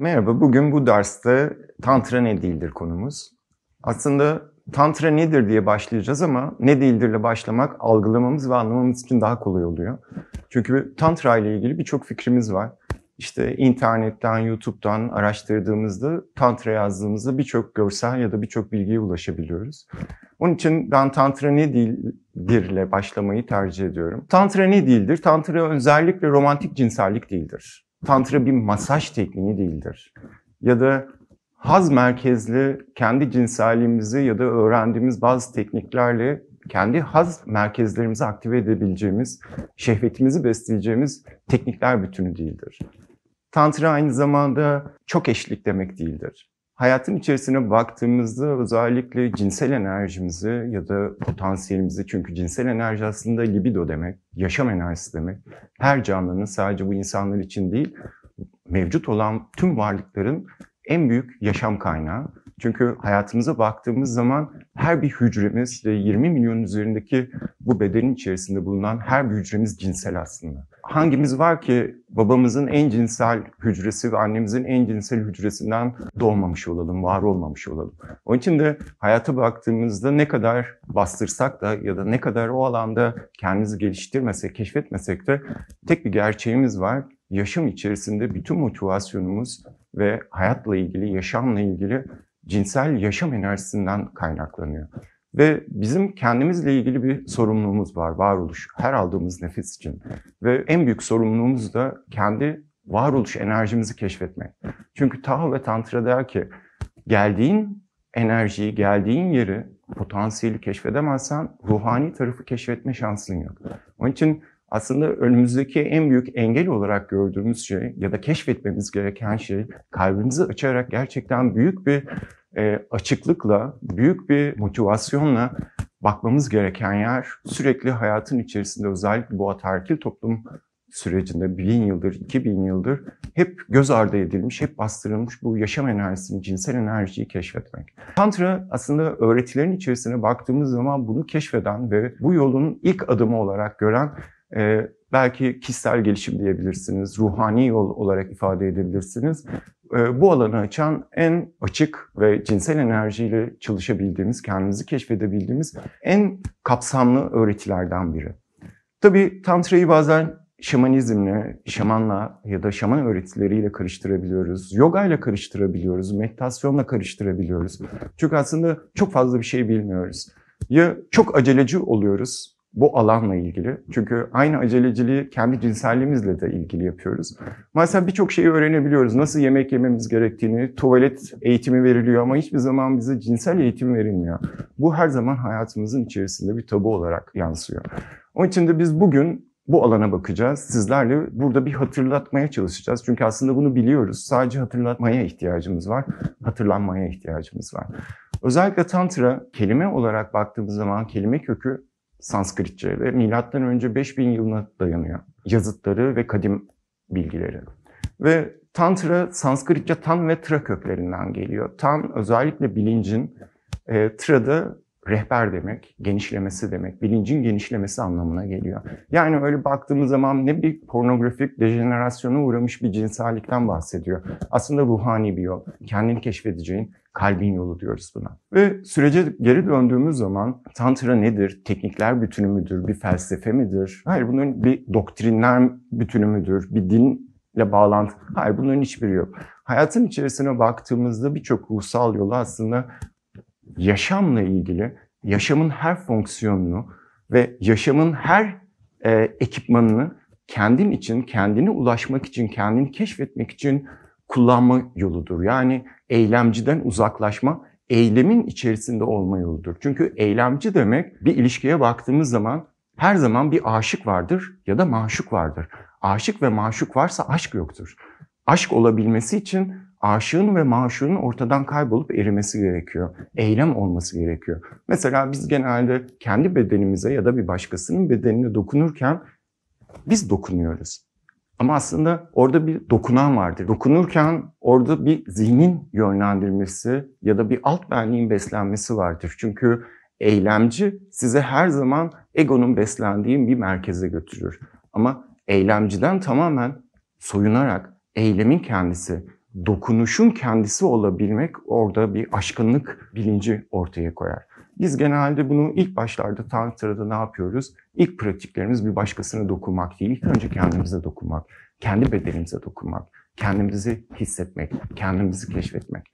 Merhaba, bugün bu derste Tantra ne değildir konumuz. Aslında Tantra nedir diye başlayacağız ama ne değildirle başlamak algılamamız ve anlamamız için daha kolay oluyor. Çünkü Tantra ile ilgili birçok fikrimiz var. İşte internetten, YouTube'dan araştırdığımızda, Tantra yazdığımızda birçok görsel ya da birçok bilgiye ulaşabiliyoruz. Onun için ben Tantra ne değildirle başlamayı tercih ediyorum. Tantra ne değildir? Tantra özellikle romantik cinsellik değildir tantra bir masaj tekniği değildir. Ya da haz merkezli kendi cinselliğimizi ya da öğrendiğimiz bazı tekniklerle kendi haz merkezlerimizi aktive edebileceğimiz, şehvetimizi besleyeceğimiz teknikler bütünü değildir. Tantra aynı zamanda çok eşlik demek değildir hayatın içerisine baktığımızda özellikle cinsel enerjimizi ya da potansiyelimizi çünkü cinsel enerji aslında libido demek, yaşam enerjisi demek. Her canlının sadece bu insanlar için değil, mevcut olan tüm varlıkların en büyük yaşam kaynağı çünkü hayatımıza baktığımız zaman her bir hücremiz 20 milyonun üzerindeki bu bedenin içerisinde bulunan her bir hücremiz cinsel aslında. Hangimiz var ki babamızın en cinsel hücresi ve annemizin en cinsel hücresinden doğmamış olalım, var olmamış olalım. Onun için de hayata baktığımızda ne kadar bastırsak da ya da ne kadar o alanda kendimizi geliştirmesek, keşfetmesek de tek bir gerçeğimiz var. Yaşam içerisinde bütün motivasyonumuz ve hayatla ilgili, yaşamla ilgili cinsel yaşam enerjisinden kaynaklanıyor. Ve bizim kendimizle ilgili bir sorumluluğumuz var varoluş, her aldığımız nefes için. Ve en büyük sorumluluğumuz da kendi varoluş enerjimizi keşfetmek. Çünkü Taha ve Tantra der ki geldiğin enerjiyi, geldiğin yeri, potansiyeli keşfedemezsen ruhani tarafı keşfetme şansın yok. Onun için aslında önümüzdeki en büyük engel olarak gördüğümüz şey ya da keşfetmemiz gereken şey kalbimizi açarak gerçekten büyük bir e, açıklıkla, büyük bir motivasyonla bakmamız gereken yer sürekli hayatın içerisinde özellikle bu atarkil toplum sürecinde bin yıldır, iki bin yıldır hep göz ardı edilmiş, hep bastırılmış bu yaşam enerjisini, cinsel enerjiyi keşfetmek. Tantra aslında öğretilerin içerisine baktığımız zaman bunu keşfeden ve bu yolun ilk adımı olarak gören e, belki kişisel gelişim diyebilirsiniz, ruhani yol olarak ifade edebilirsiniz. E, bu alanı açan en açık ve cinsel enerjiyle çalışabildiğimiz, kendimizi keşfedebildiğimiz en kapsamlı öğretilerden biri. Tabii tantrayı bazen şamanizmle, şamanla ya da şaman öğretileriyle karıştırabiliyoruz. Yoga ile karıştırabiliyoruz, meditasyonla karıştırabiliyoruz. Çünkü aslında çok fazla bir şey bilmiyoruz. Ya çok aceleci oluyoruz, bu alanla ilgili. Çünkü aynı aceleciliği kendi cinselliğimizle de ilgili yapıyoruz. Mesela birçok şeyi öğrenebiliyoruz. Nasıl yemek yememiz gerektiğini, tuvalet eğitimi veriliyor ama hiçbir zaman bize cinsel eğitim verilmiyor. Bu her zaman hayatımızın içerisinde bir tabu olarak yansıyor. Onun için de biz bugün bu alana bakacağız. Sizlerle burada bir hatırlatmaya çalışacağız. Çünkü aslında bunu biliyoruz. Sadece hatırlatmaya ihtiyacımız var. Hatırlanmaya ihtiyacımız var. Özellikle tantra kelime olarak baktığımız zaman kelime kökü Sanskritçe ve milattan önce 5000 yılına dayanıyor yazıtları ve kadim bilgileri. Ve Tantra Sanskritçe tan ve tra köklerinden geliyor. Tan özellikle bilincin, e, tra da rehber demek, genişlemesi demek, bilincin genişlemesi anlamına geliyor. Yani öyle baktığımız zaman ne bir pornografik dejenerasyona uğramış bir cinsellikten bahsediyor. Aslında ruhani bir yol, kendini keşfedeceğin, Kalbin yolu diyoruz buna. Ve sürece geri döndüğümüz zaman tantra nedir? Teknikler bütünü müdür? Bir felsefe midir? Hayır bunun bir doktrinler bütünü müdür? Bir dinle bağlantı? Hayır bunların hiçbiri yok. Hayatın içerisine baktığımızda birçok ruhsal yolu aslında yaşamla ilgili, yaşamın her fonksiyonunu ve yaşamın her e, ekipmanını kendin için, kendine ulaşmak için, kendini keşfetmek için kullanma yoludur. Yani eylemciden uzaklaşma, eylemin içerisinde olma yoludur. Çünkü eylemci demek bir ilişkiye baktığımız zaman her zaman bir aşık vardır ya da maşuk vardır. Aşık ve maşuk varsa aşk yoktur. Aşk olabilmesi için aşığın ve maşuğun ortadan kaybolup erimesi gerekiyor. Eylem olması gerekiyor. Mesela biz genelde kendi bedenimize ya da bir başkasının bedenine dokunurken biz dokunuyoruz. Ama aslında orada bir dokunan vardır. Dokunurken orada bir zihnin yönlendirmesi ya da bir alt benliğin beslenmesi vardır. Çünkü eylemci size her zaman egonun beslendiği bir merkeze götürür. Ama eylemciden tamamen soyunarak eylemin kendisi, dokunuşun kendisi olabilmek orada bir aşkınlık bilinci ortaya koyar. Biz genelde bunu ilk başlarda tantrada ne yapıyoruz? İlk pratiklerimiz bir başkasına dokunmak değil. İlk önce kendimize dokunmak, kendi bedenimize dokunmak, kendimizi hissetmek, kendimizi keşfetmek.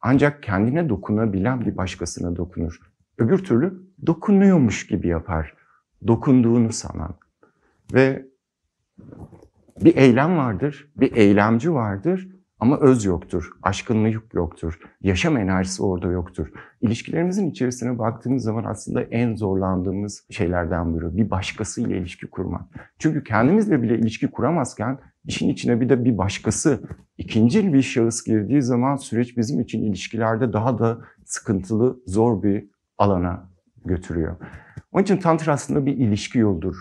Ancak kendine dokunabilen bir başkasına dokunur. Öbür türlü dokunuyormuş gibi yapar. Dokunduğunu sanan. Ve bir eylem vardır, bir eylemci vardır ama öz yoktur, aşkınlık yoktur, yaşam enerjisi orada yoktur. İlişkilerimizin içerisine baktığımız zaman aslında en zorlandığımız şeylerden biri bir başkasıyla ilişki kurmak. Çünkü kendimizle bile ilişki kuramazken işin içine bir de bir başkası, ikinci bir şahıs girdiği zaman süreç bizim için ilişkilerde daha da sıkıntılı, zor bir alana götürüyor. Onun için tantra aslında bir ilişki yoldur.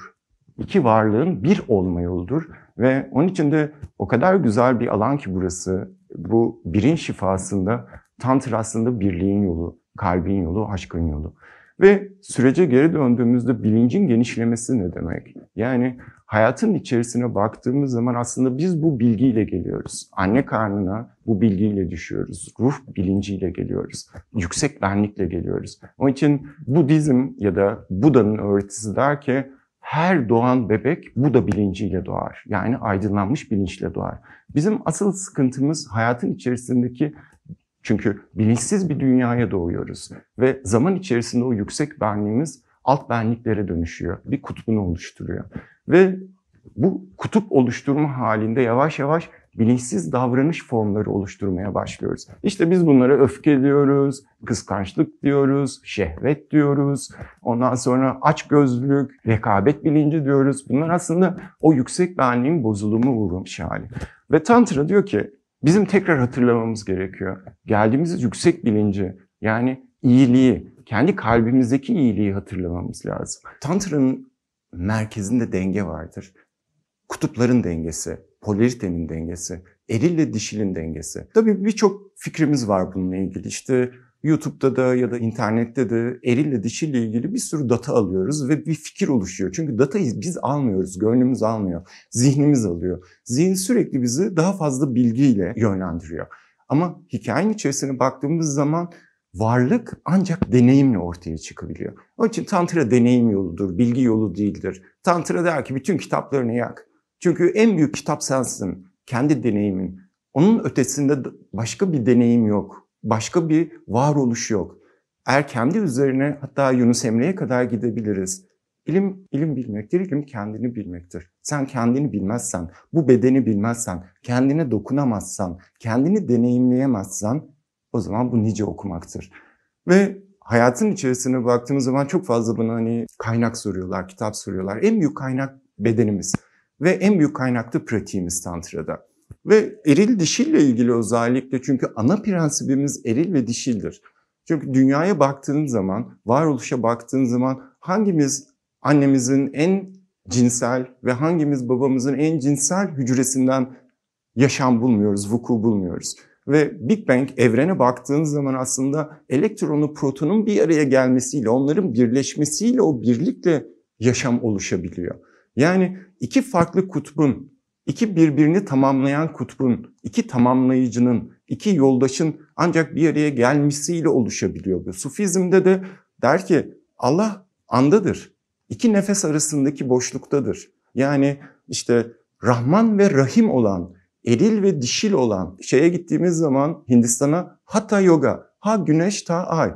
İki varlığın bir olma yoldur ve onun için de o kadar güzel bir alan ki burası. Bu birin şifasında tantır aslında birliğin yolu, kalbin yolu, aşkın yolu. Ve sürece geri döndüğümüzde bilincin genişlemesi ne demek? Yani hayatın içerisine baktığımız zaman aslında biz bu bilgiyle geliyoruz. Anne karnına bu bilgiyle düşüyoruz. Ruh bilinciyle geliyoruz. Yüksek benlikle geliyoruz. Onun için Budizm ya da Buda'nın öğretisi der ki her doğan bebek bu da bilinciyle doğar. Yani aydınlanmış bilinçle doğar. Bizim asıl sıkıntımız hayatın içerisindeki çünkü bilinçsiz bir dünyaya doğuyoruz ve zaman içerisinde o yüksek benliğimiz alt benliklere dönüşüyor. Bir kutbunu oluşturuyor. Ve bu kutup oluşturma halinde yavaş yavaş bilinçsiz davranış formları oluşturmaya başlıyoruz. İşte biz bunlara öfke diyoruz, kıskançlık diyoruz, şehvet diyoruz. Ondan sonra açgözlülük, rekabet bilinci diyoruz. Bunlar aslında o yüksek benliğin bozulumu uğramış hali. Ve Tantra diyor ki bizim tekrar hatırlamamız gerekiyor. Geldiğimiz yüksek bilinci yani iyiliği, kendi kalbimizdeki iyiliği hatırlamamız lazım. Tantra'nın merkezinde denge vardır. Kutupların dengesi, polaritenin dengesi, erille dişilin dengesi. Tabii birçok fikrimiz var bununla ilgili. İşte YouTube'da da ya da internette de erille dişiyle ilgili bir sürü data alıyoruz ve bir fikir oluşuyor. Çünkü datayı biz almıyoruz, gönlümüz almıyor, zihnimiz alıyor. Zihin sürekli bizi daha fazla bilgiyle yönlendiriyor. Ama hikayenin içerisine baktığımız zaman varlık ancak deneyimle ortaya çıkabiliyor. Onun için tantra deneyim yoludur, bilgi yolu değildir. Tantra der ki bütün kitaplarını yak. Çünkü en büyük kitap sensin, kendi deneyimin. Onun ötesinde başka bir deneyim yok, başka bir varoluş yok. Eğer kendi üzerine hatta Yunus Emre'ye kadar gidebiliriz. İlim, ilim bilmektir, ilim kendini bilmektir. Sen kendini bilmezsen, bu bedeni bilmezsen, kendine dokunamazsan, kendini deneyimleyemezsen o zaman bu nice okumaktır. Ve hayatın içerisine baktığımız zaman çok fazla bana hani kaynak soruyorlar, kitap soruyorlar. En büyük kaynak bedenimiz ve en büyük kaynaktı pratiğimiz Tantra'da. Ve eril dişille ilgili özellikle çünkü ana prensibimiz eril ve dişildir. Çünkü dünyaya baktığın zaman, varoluşa baktığın zaman hangimiz annemizin en cinsel ve hangimiz babamızın en cinsel hücresinden yaşam bulmuyoruz, vuku bulmuyoruz. Ve Big Bang evrene baktığınız zaman aslında elektronu, protonun bir araya gelmesiyle, onların birleşmesiyle o birlikte yaşam oluşabiliyor. Yani iki farklı kutbun, iki birbirini tamamlayan kutbun, iki tamamlayıcının, iki yoldaşın ancak bir araya gelmesiyle oluşabiliyor bu. Sufizmde de der ki Allah andadır. İki nefes arasındaki boşluktadır. Yani işte Rahman ve Rahim olan, eril ve dişil olan şeye gittiğimiz zaman Hindistan'a Hatha Yoga, ha güneş ta ay.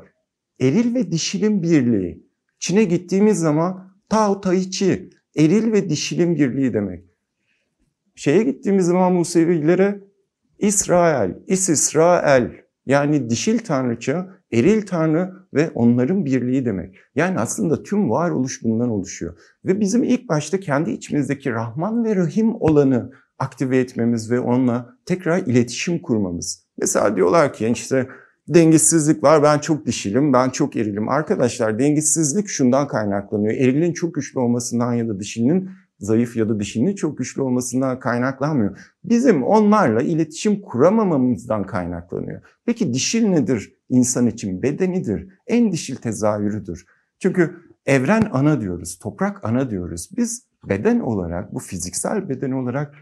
Eril ve dişilin birliği. Çin'e gittiğimiz zaman Tao Tai Chi, eril ve dişilin birliği demek. Şeye gittiğimiz zaman Musevilere İsrail, İs-İsrail yani dişil tanrıça, eril tanrı ve onların birliği demek. Yani aslında tüm varoluş bundan oluşuyor. Ve bizim ilk başta kendi içimizdeki Rahman ve Rahim olanı aktive etmemiz ve onunla tekrar iletişim kurmamız. Mesela diyorlar ki işte dengesizlik var. Ben çok dişilim, ben çok erilim. Arkadaşlar dengesizlik şundan kaynaklanıyor. Erilin çok güçlü olmasından ya da dişilinin zayıf ya da dişinin çok güçlü olmasından kaynaklanmıyor. Bizim onlarla iletişim kuramamamızdan kaynaklanıyor. Peki dişil nedir? İnsan için bedenidir. En dişil tezahürüdür. Çünkü evren ana diyoruz, toprak ana diyoruz. Biz beden olarak, bu fiziksel beden olarak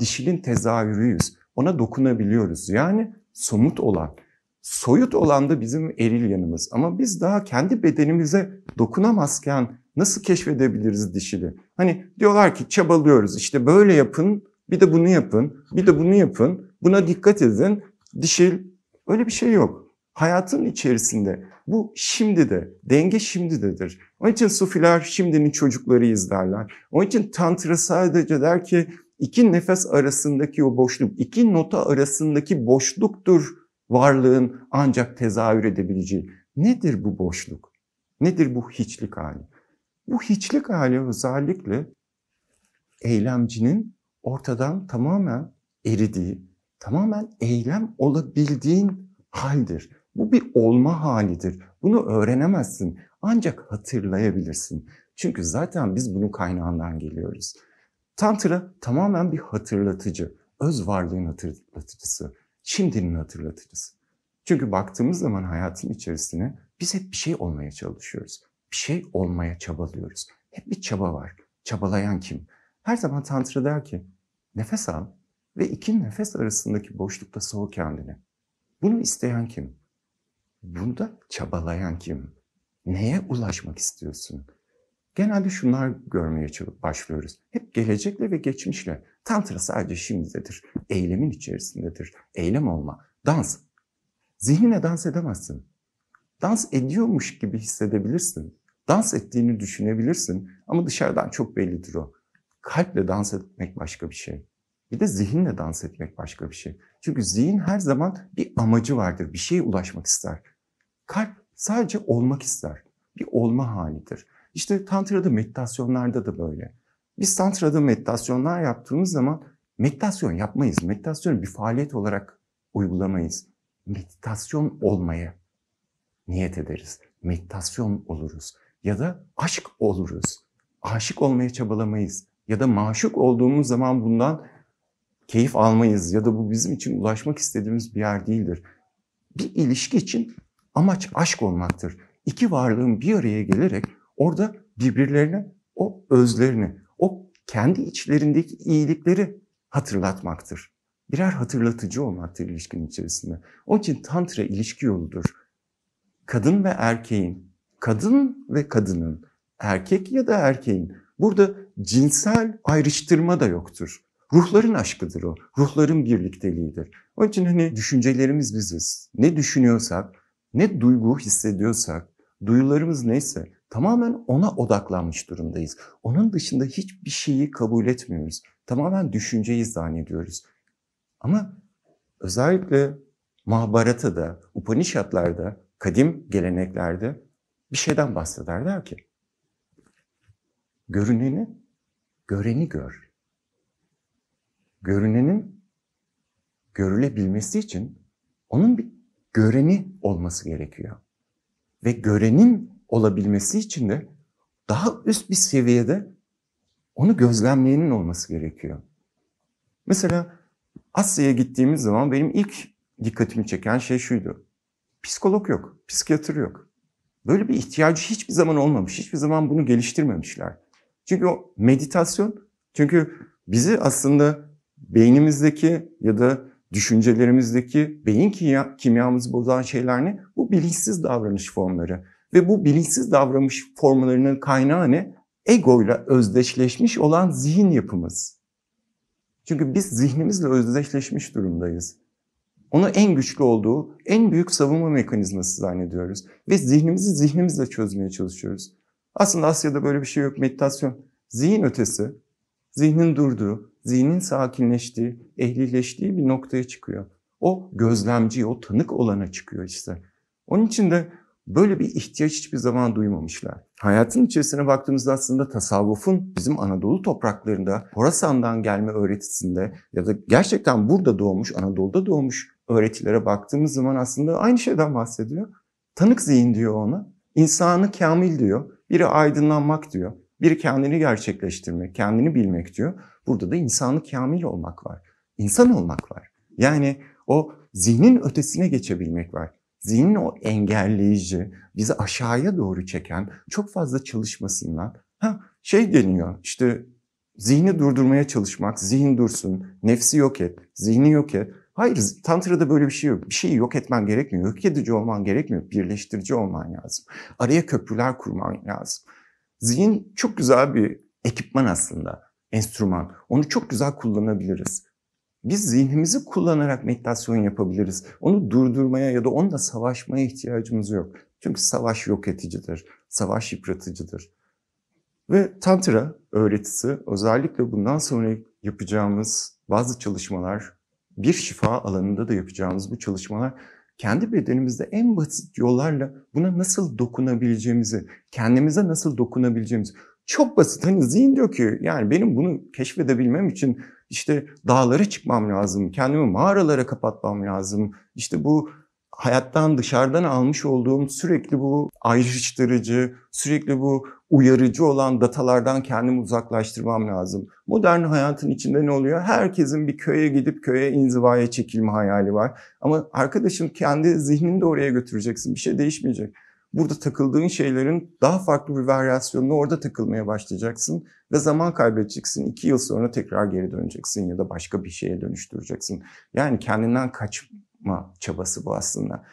dişilin tezahürüyüz. Ona dokunabiliyoruz. Yani somut olan soyut olan da bizim eril yanımız. Ama biz daha kendi bedenimize dokunamazken nasıl keşfedebiliriz dişili? Hani diyorlar ki çabalıyoruz işte böyle yapın, bir de bunu yapın, bir de bunu yapın, buna dikkat edin. Dişil öyle bir şey yok. Hayatın içerisinde bu şimdi de, denge şimdi dedir. Onun için sufiler şimdinin çocukları izlerler. Onun için tantra sadece der ki iki nefes arasındaki o boşluk, iki nota arasındaki boşluktur varlığın ancak tezahür edebileceği. Nedir bu boşluk? Nedir bu hiçlik hali? Bu hiçlik hali özellikle eylemcinin ortadan tamamen eridiği, tamamen eylem olabildiğin haldir. Bu bir olma halidir. Bunu öğrenemezsin ancak hatırlayabilirsin. Çünkü zaten biz bunun kaynağından geliyoruz. Tantra tamamen bir hatırlatıcı, öz varlığın hatırlatıcısı şimdinin hatırlatırız. Çünkü baktığımız zaman hayatın içerisine biz hep bir şey olmaya çalışıyoruz. Bir şey olmaya çabalıyoruz. Hep bir çaba var. Çabalayan kim? Her zaman Tantra der ki nefes al ve iki nefes arasındaki boşlukta soğu kendini. Bunu isteyen kim? Bunda çabalayan kim? Neye ulaşmak istiyorsun? Genelde şunlar görmeye başlıyoruz. Hep gelecekle ve geçmişle. Tantra sadece şimdidedir. Eylemin içerisindedir. Eylem olma. Dans. Zihnine dans edemezsin. Dans ediyormuş gibi hissedebilirsin. Dans ettiğini düşünebilirsin ama dışarıdan çok bellidir o. Kalple dans etmek başka bir şey. Bir de zihinle dans etmek başka bir şey. Çünkü zihin her zaman bir amacı vardır. Bir şeye ulaşmak ister. Kalp sadece olmak ister. Bir olma halidir. İşte tantrada meditasyonlarda da böyle. Biz tantrada meditasyonlar yaptığımız zaman meditasyon yapmayız. Meditasyonu bir faaliyet olarak uygulamayız. Meditasyon olmaya niyet ederiz. Meditasyon oluruz ya da aşk oluruz. Aşık olmaya çabalamayız ya da maşuk olduğumuz zaman bundan keyif almayız ya da bu bizim için ulaşmak istediğimiz bir yer değildir. Bir ilişki için amaç aşk olmaktır. İki varlığın bir araya gelerek Orada birbirlerine o özlerini, o kendi içlerindeki iyilikleri hatırlatmaktır. Birer hatırlatıcı olmaktır ilişkinin içerisinde. Onun için tantra ilişki yoludur. Kadın ve erkeğin, kadın ve kadının, erkek ya da erkeğin burada cinsel ayrıştırma da yoktur. Ruhların aşkıdır o. Ruhların birlikteliğidir. Onun için hani düşüncelerimiz biziz. Ne düşünüyorsak, ne duygu hissediyorsak, duyularımız neyse Tamamen ona odaklanmış durumdayız. Onun dışında hiçbir şeyi kabul etmiyoruz. Tamamen düşünceyi zannediyoruz. Ama özellikle Mahabharata'da, Upanishad'larda, kadim geleneklerde bir şeyden bahsederler ki görüneni, göreni gör. Görünenin görülebilmesi için onun bir göreni olması gerekiyor. Ve görenin olabilmesi için de daha üst bir seviyede onu gözlemleyenin olması gerekiyor. Mesela Asya'ya gittiğimiz zaman benim ilk dikkatimi çeken şey şuydu. Psikolog yok, psikiyatr yok. Böyle bir ihtiyacı hiçbir zaman olmamış, hiçbir zaman bunu geliştirmemişler. Çünkü o meditasyon, çünkü bizi aslında beynimizdeki ya da düşüncelerimizdeki beyin kimyamızı bozan şeyler ne? Bu bilinçsiz davranış formları. Ve bu bilinçsiz davranış formlarının kaynağı ne? Egoyla özdeşleşmiş olan zihin yapımız. Çünkü biz zihnimizle özdeşleşmiş durumdayız. Onu en güçlü olduğu, en büyük savunma mekanizması zannediyoruz. Ve zihnimizi zihnimizle çözmeye çalışıyoruz. Aslında Asya'da böyle bir şey yok. Meditasyon zihin ötesi, zihnin durduğu, zihnin sakinleştiği, ehlileştiği bir noktaya çıkıyor. O gözlemci, o tanık olana çıkıyor işte. Onun için de Böyle bir ihtiyaç hiçbir zaman duymamışlar. Hayatın içerisine baktığımızda aslında tasavvufun bizim Anadolu topraklarında, Horasan'dan gelme öğretisinde ya da gerçekten burada doğmuş, Anadolu'da doğmuş öğretilere baktığımız zaman aslında aynı şeyden bahsediyor. Tanık zihin diyor ona. İnsanı kamil diyor. Biri aydınlanmak diyor. Biri kendini gerçekleştirmek, kendini bilmek diyor. Burada da insanı kamil olmak var. İnsan olmak var. Yani o zihnin ötesine geçebilmek var zihnin o engelleyici, bizi aşağıya doğru çeken çok fazla çalışmasından ha, şey deniyor işte zihni durdurmaya çalışmak, zihin dursun, nefsi yok et, zihni yok et. Hayır, Tantra'da böyle bir şey yok. Bir şeyi yok etmen gerekmiyor, yok edici olman gerekmiyor, birleştirici olman lazım. Araya köprüler kurman lazım. Zihin çok güzel bir ekipman aslında, enstrüman. Onu çok güzel kullanabiliriz. Biz zihnimizi kullanarak meditasyon yapabiliriz. Onu durdurmaya ya da onunla savaşmaya ihtiyacımız yok. Çünkü savaş yok edicidir, savaş yıpratıcıdır. Ve Tantra öğretisi özellikle bundan sonra yapacağımız bazı çalışmalar, bir şifa alanında da yapacağımız bu çalışmalar kendi bedenimizde en basit yollarla buna nasıl dokunabileceğimizi, kendimize nasıl dokunabileceğimizi, çok basit. Hani zihin diyor ki yani benim bunu keşfedebilmem için işte dağlara çıkmam lazım, kendimi mağaralara kapatmam lazım. İşte bu hayattan dışarıdan almış olduğum sürekli bu ayrıştırıcı, sürekli bu uyarıcı olan datalardan kendimi uzaklaştırmam lazım. Modern hayatın içinde ne oluyor? Herkesin bir köye gidip köye inzivaya çekilme hayali var. Ama arkadaşın kendi zihnini de oraya götüreceksin. Bir şey değişmeyecek burada takıldığın şeylerin daha farklı bir varyasyonuna orada takılmaya başlayacaksın ve zaman kaybedeceksin. İki yıl sonra tekrar geri döneceksin ya da başka bir şeye dönüştüreceksin. Yani kendinden kaçma çabası bu aslında.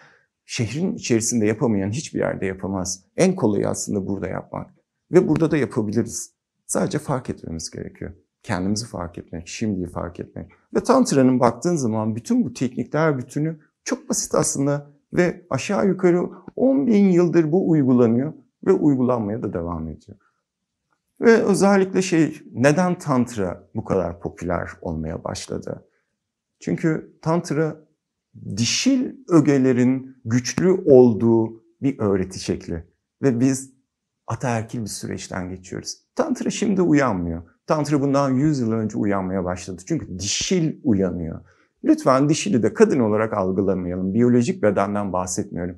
Şehrin içerisinde yapamayan hiçbir yerde yapamaz. En kolayı aslında burada yapmak. Ve burada da yapabiliriz. Sadece fark etmemiz gerekiyor. Kendimizi fark etmek, şimdiyi fark etmek. Ve Tantra'nın baktığın zaman bütün bu teknikler bütünü çok basit aslında ve aşağı yukarı 10 bin yıldır bu uygulanıyor ve uygulanmaya da devam ediyor. Ve özellikle şey neden tantra bu kadar popüler olmaya başladı? Çünkü tantra dişil ögelerin güçlü olduğu bir öğreti şekli ve biz ataerkil bir süreçten geçiyoruz. Tantra şimdi uyanmıyor. Tantra bundan 100 yıl önce uyanmaya başladı. Çünkü dişil uyanıyor. Lütfen dişili de kadın olarak algılamayalım. Biyolojik bedenden bahsetmiyorum.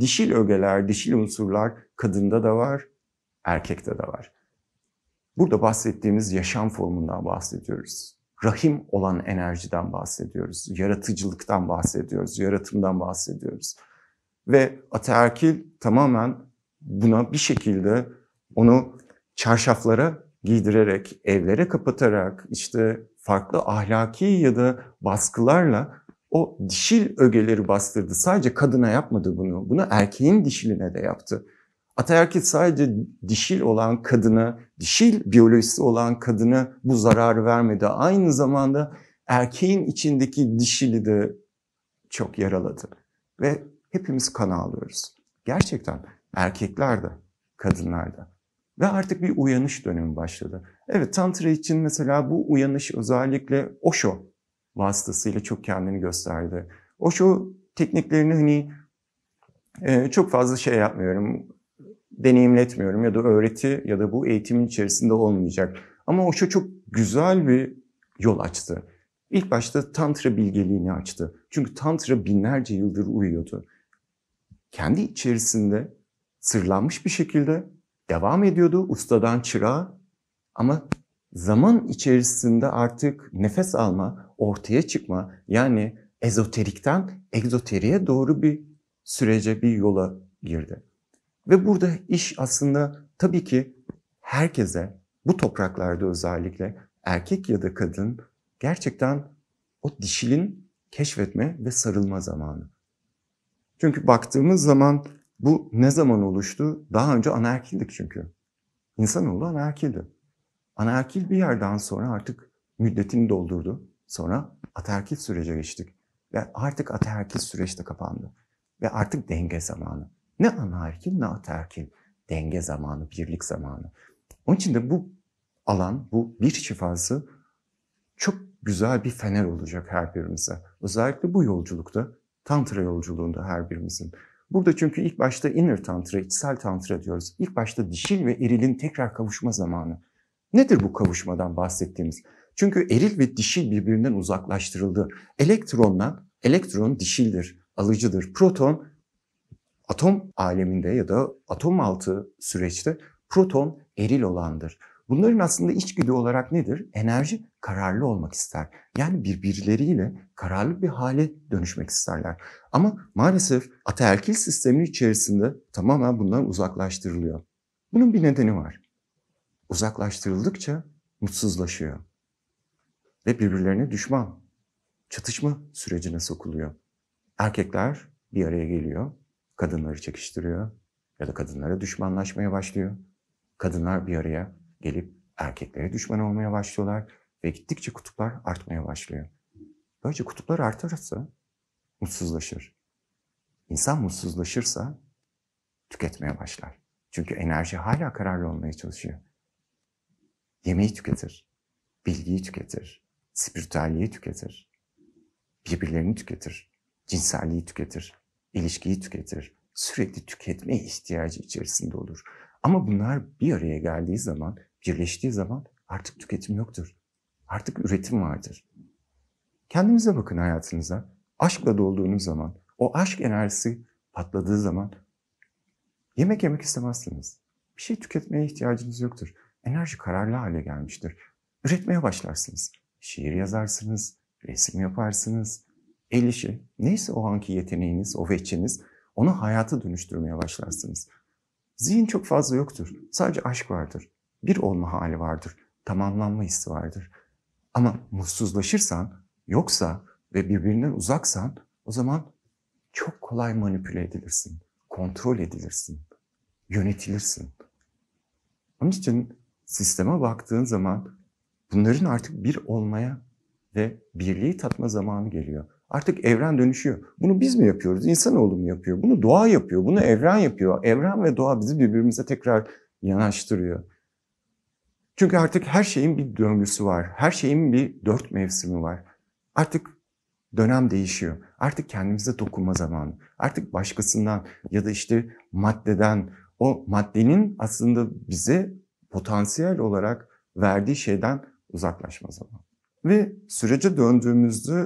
Dişil ögeler, dişil unsurlar kadında da var, erkekte de var. Burada bahsettiğimiz yaşam formundan bahsediyoruz. Rahim olan enerjiden bahsediyoruz. Yaratıcılıktan bahsediyoruz. Yaratımdan bahsediyoruz. Ve ataerkil tamamen buna bir şekilde onu çarşaflara giydirerek, evlere kapatarak, işte farklı ahlaki ya da baskılarla o dişil ögeleri bastırdı. Sadece kadına yapmadı bunu. Bunu erkeğin dişiline de yaptı. Ataerkil sadece dişil olan kadına, dişil biyolojisi olan kadına bu zararı vermedi. Aynı zamanda erkeğin içindeki dişili de çok yaraladı. Ve hepimiz kan alıyoruz. Gerçekten erkekler de, kadınlar da. Ve artık bir uyanış dönemi başladı. Evet Tantra için mesela bu uyanış özellikle Osho vasıtasıyla çok kendini gösterdi. Osho tekniklerini hani e, çok fazla şey yapmıyorum, deneyimletmiyorum ya da öğreti ya da bu eğitimin içerisinde olmayacak. Ama Osho çok güzel bir yol açtı. İlk başta Tantra bilgeliğini açtı. Çünkü Tantra binlerce yıldır uyuyordu. Kendi içerisinde sırlanmış bir şekilde devam ediyordu ustadan çırağa ama zaman içerisinde artık nefes alma, ortaya çıkma yani ezoterikten egzoteriye doğru bir sürece bir yola girdi. Ve burada iş aslında tabii ki herkese bu topraklarda özellikle erkek ya da kadın gerçekten o dişilin keşfetme ve sarılma zamanı. Çünkü baktığımız zaman bu ne zaman oluştu? Daha önce anaerkildik çünkü. İnsanoğlu anaerkildi. Anaerkil bir yerden sonra artık müddetini doldurdu. Sonra ataerkil sürece geçtik. Ve artık ataerkil süreçte kapandı. Ve artık denge zamanı. Ne anaerkil ne ataerkil. Denge zamanı, birlik zamanı. Onun için de bu alan, bu bir şifası çok güzel bir fener olacak her birimize. Özellikle bu yolculukta, tantra yolculuğunda her birimizin. Burada çünkü ilk başta inner tantra, içsel tantra diyoruz. İlk başta dişil ve erilin tekrar kavuşma zamanı. Nedir bu kavuşmadan bahsettiğimiz? Çünkü eril ve dişil birbirinden uzaklaştırıldı. Elektronla elektron dişildir, alıcıdır. Proton atom aleminde ya da atom altı süreçte proton eril olandır. Bunların aslında içgüdü olarak nedir? Enerji kararlı olmak ister. Yani birbirleriyle kararlı bir hale dönüşmek isterler. Ama maalesef ataerkil sistemin içerisinde tamamen bunlar uzaklaştırılıyor. Bunun bir nedeni var uzaklaştırıldıkça mutsuzlaşıyor. Ve birbirlerine düşman, çatışma sürecine sokuluyor. Erkekler bir araya geliyor, kadınları çekiştiriyor ya da kadınlara düşmanlaşmaya başlıyor. Kadınlar bir araya gelip erkeklere düşman olmaya başlıyorlar ve gittikçe kutuplar artmaya başlıyor. Böylece kutuplar artarsa mutsuzlaşır. İnsan mutsuzlaşırsa tüketmeye başlar. Çünkü enerji hala kararlı olmaya çalışıyor yemeği tüketir, bilgiyi tüketir, spiritüelliği tüketir, birbirlerini tüketir, cinselliği tüketir, ilişkiyi tüketir. Sürekli tüketme ihtiyacı içerisinde olur. Ama bunlar bir araya geldiği zaman, birleştiği zaman artık tüketim yoktur. Artık üretim vardır. Kendinize bakın hayatınıza. Aşkla dolduğunuz zaman, o aşk enerjisi patladığı zaman yemek yemek istemezsiniz. Bir şey tüketmeye ihtiyacınız yoktur enerji kararlı hale gelmiştir. Üretmeye başlarsınız. Şiir yazarsınız, resim yaparsınız, el işi, şey, neyse o anki yeteneğiniz, o veçeniz onu hayata dönüştürmeye başlarsınız. Zihin çok fazla yoktur. Sadece aşk vardır. Bir olma hali vardır. Tamamlanma hissi vardır. Ama mutsuzlaşırsan, yoksa ve birbirinden uzaksan o zaman çok kolay manipüle edilirsin, kontrol edilirsin, yönetilirsin. Onun için sisteme baktığın zaman bunların artık bir olmaya ve birliği tatma zamanı geliyor. Artık evren dönüşüyor. Bunu biz mi yapıyoruz? İnsanoğlu mu yapıyor? Bunu doğa yapıyor. Bunu evren yapıyor. Evren ve doğa bizi birbirimize tekrar yanaştırıyor. Çünkü artık her şeyin bir döngüsü var. Her şeyin bir dört mevsimi var. Artık dönem değişiyor. Artık kendimize dokunma zamanı. Artık başkasından ya da işte maddeden, o maddenin aslında bize potansiyel olarak verdiği şeyden uzaklaşma zamanı. Ve sürece döndüğümüzde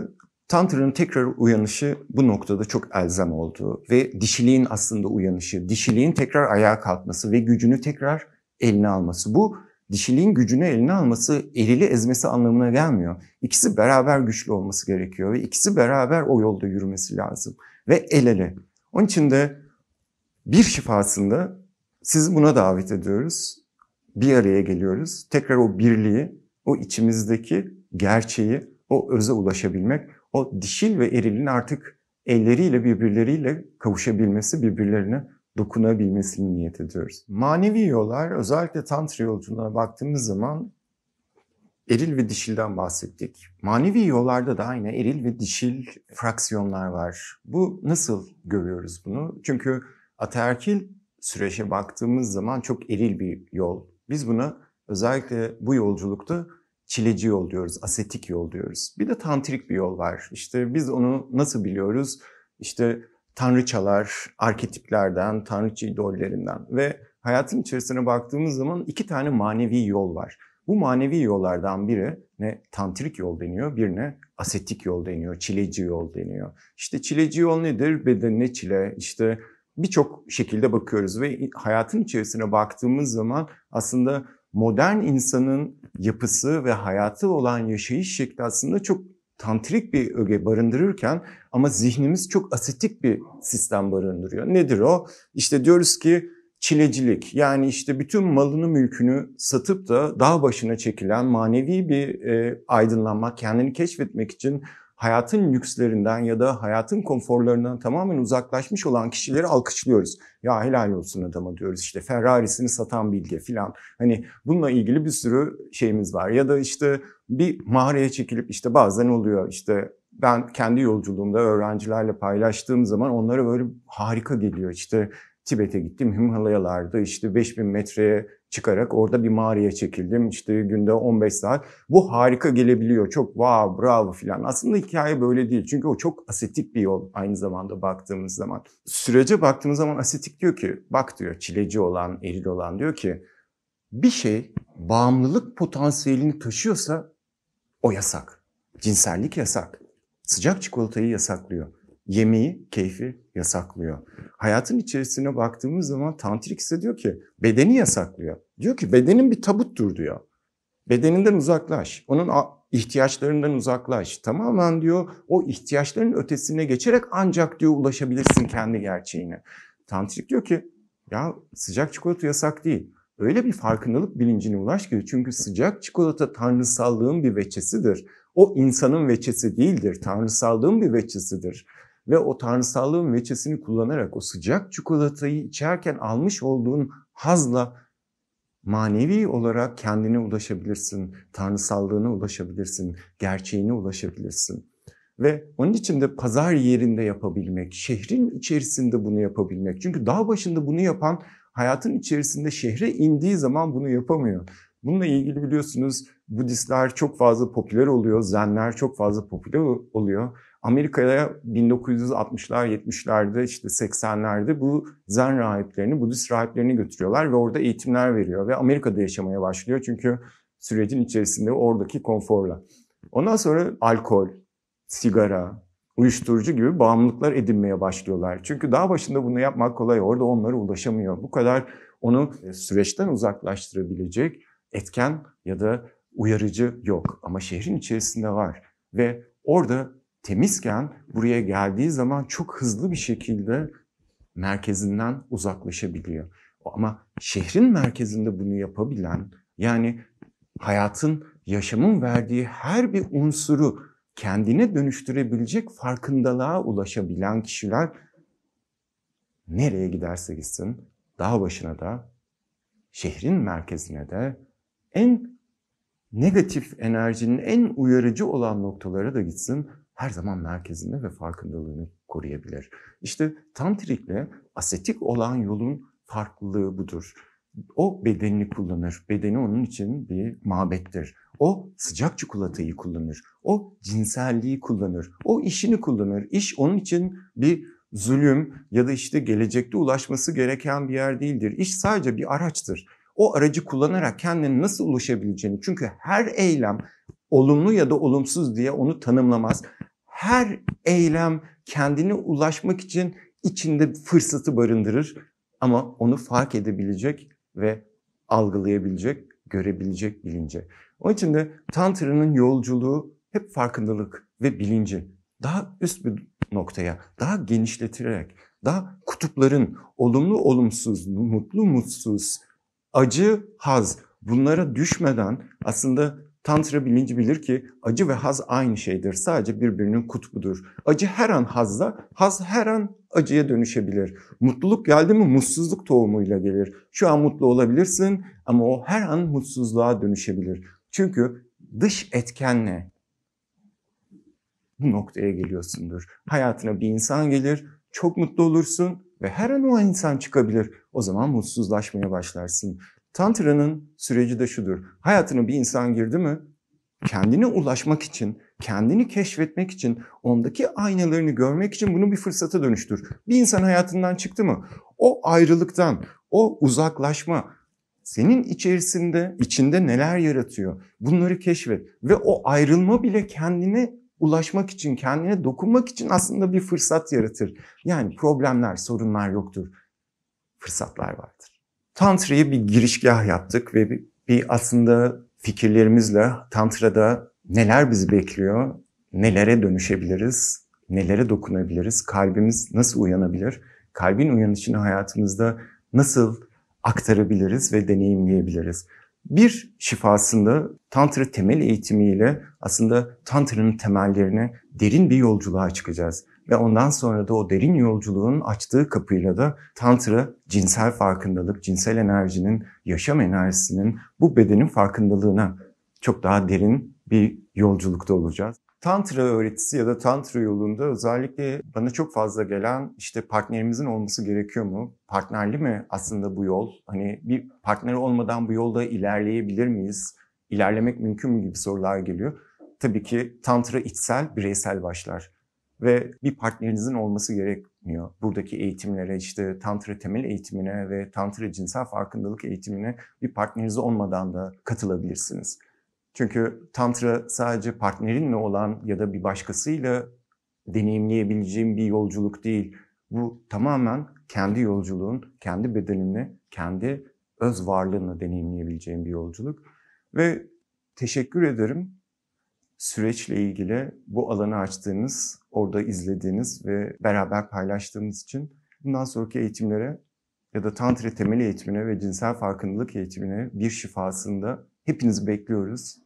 Tantra'nın tekrar uyanışı bu noktada çok elzem oldu ve dişiliğin aslında uyanışı, dişiliğin tekrar ayağa kalkması ve gücünü tekrar eline alması. Bu dişiliğin gücünü eline alması, erili ezmesi anlamına gelmiyor. İkisi beraber güçlü olması gerekiyor ve ikisi beraber o yolda yürümesi lazım ve el ele. Onun için de bir şifasında sizi buna davet ediyoruz bir araya geliyoruz. Tekrar o birliği, o içimizdeki gerçeği, o öze ulaşabilmek, o dişil ve erilin artık elleriyle birbirleriyle kavuşabilmesi, birbirlerine dokunabilmesini niyet ediyoruz. Manevi yollar özellikle tantra yolculuğuna baktığımız zaman eril ve dişilden bahsettik. Manevi yollarda da aynı eril ve dişil fraksiyonlar var. Bu nasıl görüyoruz bunu? Çünkü ataerkil sürece baktığımız zaman çok eril bir yol. Biz buna özellikle bu yolculukta çileci yol diyoruz, asetik yol diyoruz. Bir de tantrik bir yol var. İşte biz onu nasıl biliyoruz? İşte tanrıçalar, arketiplerden, tanrıçı idollerinden ve hayatın içerisine baktığımız zaman iki tane manevi yol var. Bu manevi yollardan biri ne tantrik yol deniyor, birine asetik yol deniyor, çileci yol deniyor. İşte çileci yol nedir? Bedenine çile, işte birçok şekilde bakıyoruz ve hayatın içerisine baktığımız zaman aslında modern insanın yapısı ve hayatı olan yaşayış şekli aslında çok tantrik bir öge barındırırken ama zihnimiz çok asetik bir sistem barındırıyor. Nedir o? İşte diyoruz ki çilecilik yani işte bütün malını mülkünü satıp da dağ başına çekilen manevi bir e, aydınlanma, kendini keşfetmek için hayatın lükslerinden ya da hayatın konforlarından tamamen uzaklaşmış olan kişileri alkışlıyoruz. Ya helal olsun adama diyoruz işte Ferrari'sini satan bilge filan. Hani bununla ilgili bir sürü şeyimiz var. Ya da işte bir mağaraya çekilip işte bazen oluyor işte ben kendi yolculuğumda öğrencilerle paylaştığım zaman onlara böyle harika geliyor. İşte Tibet'e gittim. Himalayalarda işte 5000 metreye çıkarak orada bir mağaraya çekildim. İşte günde 15 saat. Bu harika gelebiliyor. Çok vav, wow, bravo filan. Aslında hikaye böyle değil. Çünkü o çok asetik bir yol aynı zamanda baktığımız zaman. Sürece baktığımız zaman asetik diyor ki bak diyor çileci olan, eril olan diyor ki bir şey bağımlılık potansiyelini taşıyorsa o yasak. Cinsellik yasak. Sıcak çikolatayı yasaklıyor. Yemeği, keyfi yasaklıyor. Hayatın içerisine baktığımız zaman tantrik ise diyor ki bedeni yasaklıyor. Diyor ki bedenin bir tabuttur diyor. Bedeninden uzaklaş. Onun ihtiyaçlarından uzaklaş. Tamamen diyor o ihtiyaçların ötesine geçerek ancak diyor ulaşabilirsin kendi gerçeğine. Tantrik diyor ki ya sıcak çikolata yasak değil. Öyle bir farkındalık bilincine ulaş ki çünkü sıcak çikolata tanrısallığın bir veçesidir. O insanın veçesi değildir, tanrısallığın bir veçesidir ve o tanrısallığın veçesini kullanarak o sıcak çikolatayı içerken almış olduğun hazla manevi olarak kendine ulaşabilirsin, tanrısallığına ulaşabilirsin, gerçeğine ulaşabilirsin. Ve onun için de pazar yerinde yapabilmek, şehrin içerisinde bunu yapabilmek. Çünkü dağ başında bunu yapan hayatın içerisinde şehre indiği zaman bunu yapamıyor. Bununla ilgili biliyorsunuz Budistler çok fazla popüler oluyor, Zenler çok fazla popüler oluyor. Amerika'ya 1960'lar, 70'lerde, işte 80'lerde bu zen rahiplerini, Budist rahiplerini götürüyorlar ve orada eğitimler veriyor ve Amerika'da yaşamaya başlıyor çünkü sürecin içerisinde oradaki konforla. Ondan sonra alkol, sigara, uyuşturucu gibi bağımlılıklar edinmeye başlıyorlar. Çünkü daha başında bunu yapmak kolay, orada onlara ulaşamıyor. Bu kadar onu e, süreçten uzaklaştırabilecek etken ya da uyarıcı yok ama şehrin içerisinde var ve orada temizken buraya geldiği zaman çok hızlı bir şekilde merkezinden uzaklaşabiliyor. Ama şehrin merkezinde bunu yapabilen yani hayatın, yaşamın verdiği her bir unsuru kendine dönüştürebilecek farkındalığa ulaşabilen kişiler nereye giderse gitsin daha başına da şehrin merkezine de en negatif enerjinin en uyarıcı olan noktalara da gitsin her zaman merkezinde ve farkındalığını koruyabilir. İşte tantrikle asetik olan yolun farklılığı budur. O bedenini kullanır. Bedeni onun için bir mabettir. O sıcak çikolatayı kullanır. O cinselliği kullanır. O işini kullanır. İş onun için bir zulüm ya da işte gelecekte ulaşması gereken bir yer değildir. İş sadece bir araçtır. O aracı kullanarak kendine nasıl ulaşabileceğini çünkü her eylem olumlu ya da olumsuz diye onu tanımlamaz her eylem kendine ulaşmak için içinde fırsatı barındırır ama onu fark edebilecek ve algılayabilecek, görebilecek, bilince. Onun için de Tantra'nın yolculuğu hep farkındalık ve bilincin daha üst bir noktaya, daha genişletirek, daha kutupların olumlu olumsuz, mutlu mutsuz, acı haz bunlara düşmeden aslında Tantra bilinci bilir ki acı ve haz aynı şeydir. Sadece birbirinin kutbudur. Acı her an hazda, haz her an acıya dönüşebilir. Mutluluk geldi mi mutsuzluk tohumuyla gelir. Şu an mutlu olabilirsin ama o her an mutsuzluğa dönüşebilir. Çünkü dış etkenle bu noktaya geliyorsundur. Hayatına bir insan gelir, çok mutlu olursun ve her an o insan çıkabilir. O zaman mutsuzlaşmaya başlarsın. Tantra'nın süreci de şudur. Hayatına bir insan girdi mi kendine ulaşmak için, kendini keşfetmek için, ondaki aynalarını görmek için bunu bir fırsata dönüştür. Bir insan hayatından çıktı mı o ayrılıktan, o uzaklaşma senin içerisinde, içinde neler yaratıyor? Bunları keşfet ve o ayrılma bile kendine ulaşmak için, kendine dokunmak için aslında bir fırsat yaratır. Yani problemler, sorunlar yoktur. Fırsatlar vardır. Tantra'ya bir girişgah yaptık ve bir, aslında fikirlerimizle Tantra'da neler bizi bekliyor, nelere dönüşebiliriz, nelere dokunabiliriz, kalbimiz nasıl uyanabilir, kalbin uyanışını hayatımızda nasıl aktarabiliriz ve deneyimleyebiliriz. Bir şifasında Tantra temel eğitimiyle aslında Tantra'nın temellerine derin bir yolculuğa çıkacağız ve ondan sonra da o derin yolculuğun açtığı kapıyla da tantra cinsel farkındalık, cinsel enerjinin, yaşam enerjisinin bu bedenin farkındalığına çok daha derin bir yolculukta olacağız. Tantra öğretisi ya da tantra yolunda özellikle bana çok fazla gelen işte partnerimizin olması gerekiyor mu? Partnerli mi aslında bu yol? Hani bir partner olmadan bu yolda ilerleyebilir miyiz? İlerlemek mümkün mü gibi sorular geliyor. Tabii ki tantra içsel, bireysel başlar ve bir partnerinizin olması gerekmiyor. Buradaki eğitimlere işte tantra temel eğitimine ve tantra cinsel farkındalık eğitimine bir partneriniz olmadan da katılabilirsiniz. Çünkü tantra sadece partnerinle olan ya da bir başkasıyla deneyimleyebileceğim bir yolculuk değil. Bu tamamen kendi yolculuğun, kendi bedenini, kendi öz varlığını deneyimleyebileceğim bir yolculuk. Ve teşekkür ederim süreçle ilgili bu alanı açtığınız, orada izlediğiniz ve beraber paylaştığımız için bundan sonraki eğitimlere ya da tantra temeli eğitimine ve cinsel farkındalık eğitimine bir şifasında hepinizi bekliyoruz.